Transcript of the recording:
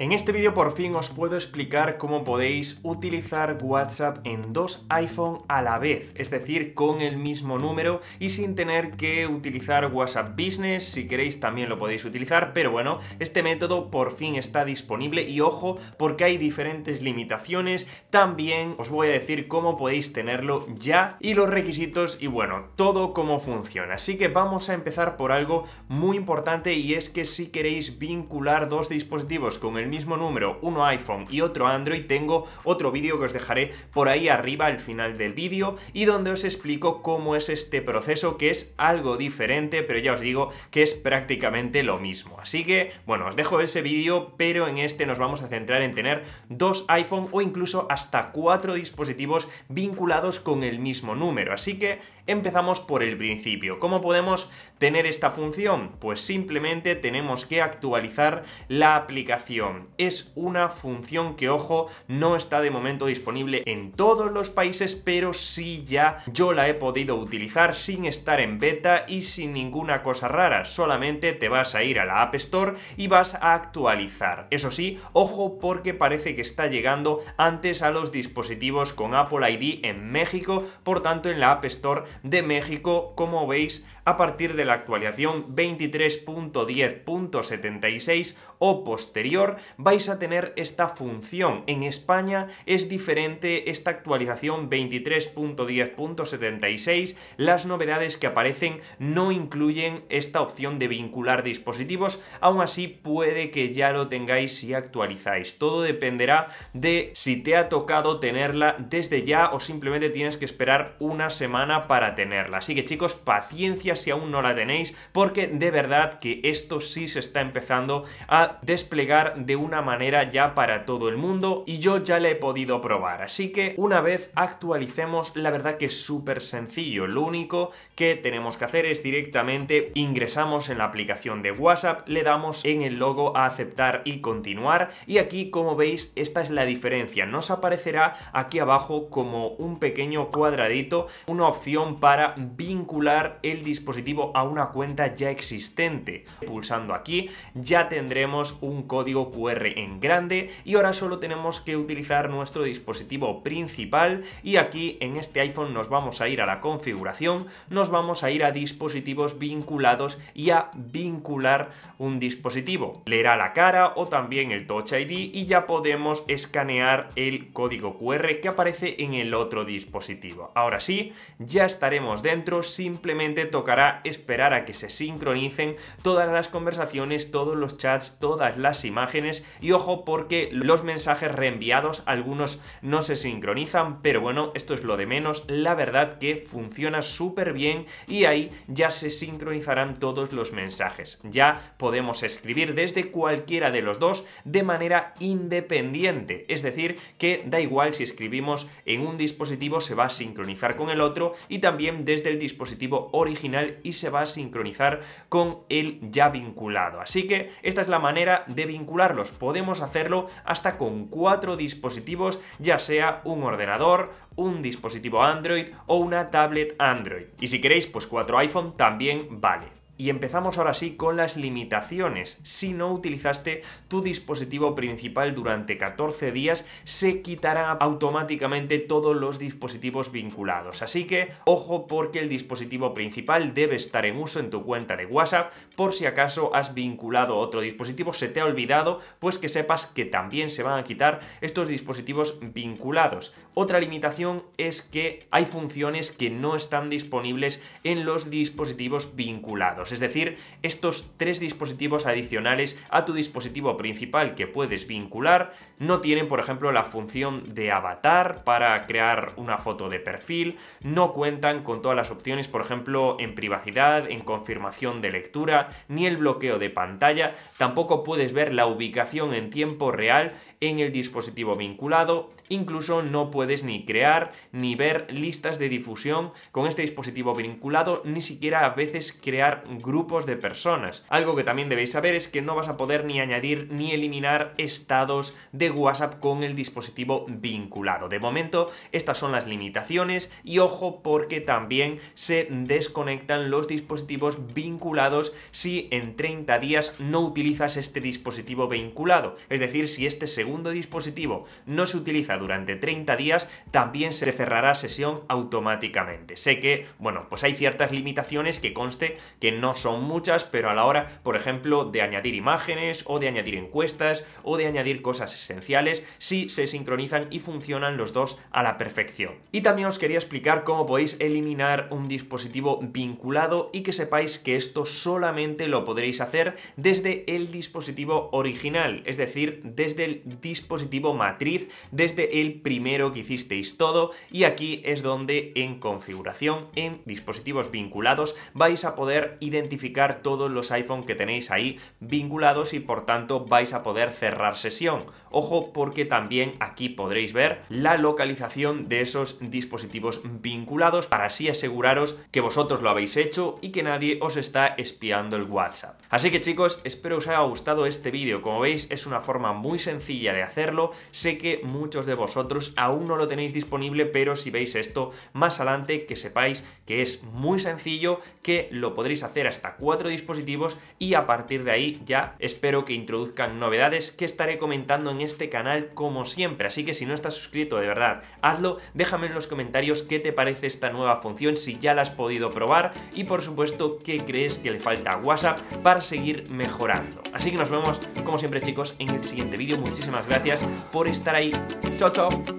En este vídeo por fin os puedo explicar cómo podéis utilizar WhatsApp en dos iPhone a la vez, es decir, con el mismo número y sin tener que utilizar WhatsApp Business, si queréis también lo podéis utilizar, pero bueno, este método por fin está disponible y ojo porque hay diferentes limitaciones, también os voy a decir cómo podéis tenerlo ya y los requisitos y bueno, todo cómo funciona. Así que vamos a empezar por algo muy importante y es que si queréis vincular dos dispositivos con el mismo número, uno iPhone y otro Android, tengo otro vídeo que os dejaré por ahí arriba al final del vídeo y donde os explico cómo es este proceso que es algo diferente, pero ya os digo que es prácticamente lo mismo. Así que, bueno, os dejo ese vídeo, pero en este nos vamos a centrar en tener dos iPhone o incluso hasta cuatro dispositivos vinculados con el mismo número. Así que empezamos por el principio. ¿Cómo podemos tener esta función? Pues simplemente tenemos que actualizar la aplicación es una función que, ojo, no está de momento disponible en todos los países, pero sí ya yo la he podido utilizar sin estar en beta y sin ninguna cosa rara. Solamente te vas a ir a la App Store y vas a actualizar. Eso sí, ojo porque parece que está llegando antes a los dispositivos con Apple ID en México, por tanto en la App Store de México, como veis, a partir de la actualización 23.10.76 o posterior vais a tener esta función. En España es diferente esta actualización 23.10.76. Las novedades que aparecen no incluyen esta opción de vincular dispositivos, aún así puede que ya lo tengáis si actualizáis. Todo dependerá de si te ha tocado tenerla desde ya o simplemente tienes que esperar una semana para tenerla. Así que chicos, paciencia si aún no la tenéis, porque de verdad que esto sí se está empezando a desplegar de una manera ya para todo el mundo y yo ya le he podido probar. Así que una vez actualicemos, la verdad que es súper sencillo. Lo único que tenemos que hacer es directamente ingresamos en la aplicación de WhatsApp, le damos en el logo a aceptar y continuar y aquí como veis esta es la diferencia. Nos aparecerá aquí abajo como un pequeño cuadradito una opción para vincular el dispositivo a una cuenta ya existente. Pulsando aquí ya tendremos un código en grande y ahora solo tenemos que utilizar nuestro dispositivo principal y aquí en este iPhone nos vamos a ir a la configuración, nos vamos a ir a dispositivos vinculados y a vincular un dispositivo. Leerá la cara o también el Touch ID y ya podemos escanear el código QR que aparece en el otro dispositivo. Ahora sí, ya estaremos dentro, simplemente tocará esperar a que se sincronicen todas las conversaciones, todos los chats, todas las imágenes y ojo porque los mensajes reenviados algunos no se sincronizan, pero bueno, esto es lo de menos, la verdad que funciona súper bien y ahí ya se sincronizarán todos los mensajes. Ya podemos escribir desde cualquiera de los dos de manera independiente, es decir, que da igual si escribimos en un dispositivo se va a sincronizar con el otro y también desde el dispositivo original y se va a sincronizar con el ya vinculado. Así que esta es la manera de vincularlo Podemos hacerlo hasta con cuatro dispositivos, ya sea un ordenador, un dispositivo Android o una tablet Android. Y si queréis, pues cuatro iPhone también vale. Y empezamos ahora sí con las limitaciones. Si no utilizaste tu dispositivo principal durante 14 días, se quitará automáticamente todos los dispositivos vinculados. Así que ojo porque el dispositivo principal debe estar en uso en tu cuenta de WhatsApp por si acaso has vinculado otro dispositivo, se te ha olvidado, pues que sepas que también se van a quitar estos dispositivos vinculados. Otra limitación es que hay funciones que no están disponibles en los dispositivos vinculados es decir, estos tres dispositivos adicionales a tu dispositivo principal que puedes vincular no tienen, por ejemplo, la función de avatar para crear una foto de perfil, no cuentan con todas las opciones, por ejemplo, en privacidad, en confirmación de lectura, ni el bloqueo de pantalla, tampoco puedes ver la ubicación en tiempo real en el dispositivo vinculado, incluso no puedes ni crear ni ver listas de difusión con este dispositivo vinculado, ni siquiera a veces crear grupos de personas. Algo que también debéis saber es que no vas a poder ni añadir ni eliminar estados de WhatsApp con el dispositivo vinculado. De momento, estas son las limitaciones y ojo porque también se desconectan los dispositivos vinculados si en 30 días no utilizas este dispositivo vinculado. Es decir, si este segundo dispositivo no se utiliza durante 30 días, también se cerrará sesión automáticamente. Sé que, bueno, pues hay ciertas limitaciones que conste que no no son muchas, pero a la hora, por ejemplo, de añadir imágenes o de añadir encuestas o de añadir cosas esenciales, sí se sincronizan y funcionan los dos a la perfección. Y también os quería explicar cómo podéis eliminar un dispositivo vinculado y que sepáis que esto solamente lo podréis hacer desde el dispositivo original, es decir, desde el dispositivo matriz, desde el primero que hicisteis todo y aquí es donde en configuración, en dispositivos vinculados, vais a poder identificar identificar todos los iPhone que tenéis ahí vinculados y por tanto vais a poder cerrar sesión. Ojo porque también aquí podréis ver la localización de esos dispositivos vinculados para así aseguraros que vosotros lo habéis hecho y que nadie os está espiando el WhatsApp. Así que chicos, espero os haya gustado este vídeo. Como veis es una forma muy sencilla de hacerlo. Sé que muchos de vosotros aún no lo tenéis disponible, pero si veis esto más adelante que sepáis que es muy sencillo, que lo podréis hacer hasta cuatro dispositivos y a partir de ahí ya espero que introduzcan novedades que estaré comentando en este canal como siempre. Así que si no estás suscrito, de verdad, hazlo, déjame en los comentarios qué te parece esta nueva función, si ya la has podido probar y por supuesto qué crees que le falta a WhatsApp para seguir mejorando. Así que nos vemos como siempre chicos en el siguiente vídeo. Muchísimas gracias por estar ahí. Chao, chao.